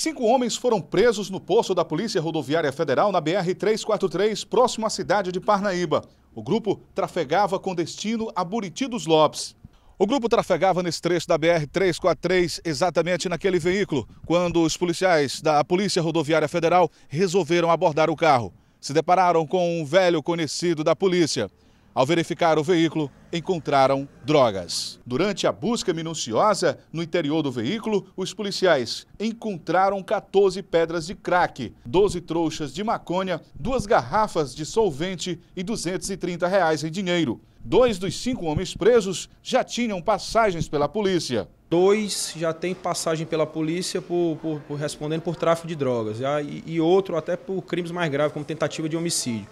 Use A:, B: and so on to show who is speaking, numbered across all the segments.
A: Cinco homens foram presos no posto da Polícia Rodoviária Federal na BR-343, próximo à cidade de Parnaíba. O grupo trafegava com destino a Buriti dos Lopes. O grupo trafegava nesse trecho da BR-343, exatamente naquele veículo, quando os policiais da Polícia Rodoviária Federal resolveram abordar o carro. Se depararam com um velho conhecido da polícia. Ao verificar o veículo, encontraram drogas. Durante a busca minuciosa no interior do veículo, os policiais encontraram 14 pedras de crack, 12 trouxas de maconha, duas garrafas de solvente e 230 reais em dinheiro. Dois dos cinco homens presos já tinham passagens pela polícia. Dois já têm passagem pela polícia por,
B: por, por respondendo por tráfico de drogas e, e outro até por crimes mais graves, como tentativa de homicídio.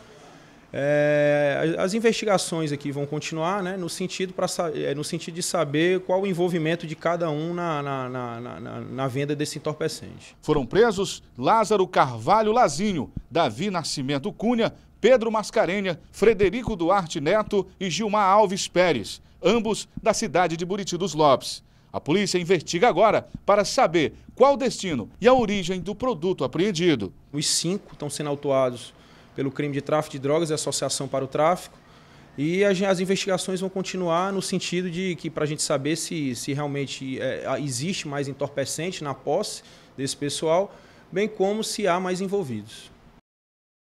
B: É, as investigações aqui vão continuar né, no, sentido pra, é, no sentido de saber qual o envolvimento de cada um na, na, na, na, na venda desse entorpecente.
A: Foram presos Lázaro Carvalho Lazinho, Davi Nascimento Cunha, Pedro Mascarenha, Frederico Duarte Neto e Gilmar Alves Pérez, ambos da cidade de Buriti dos Lopes. A polícia investiga agora para saber qual o destino e a origem do produto apreendido. Os cinco estão sendo autuados pelo crime de
B: tráfico de drogas e associação para o tráfico. E as, investigações vão continuar no sentido de que, para a gente saber se, se realmente é, existe mais entorpecente na posse desse pessoal, bem como se há mais envolvidos.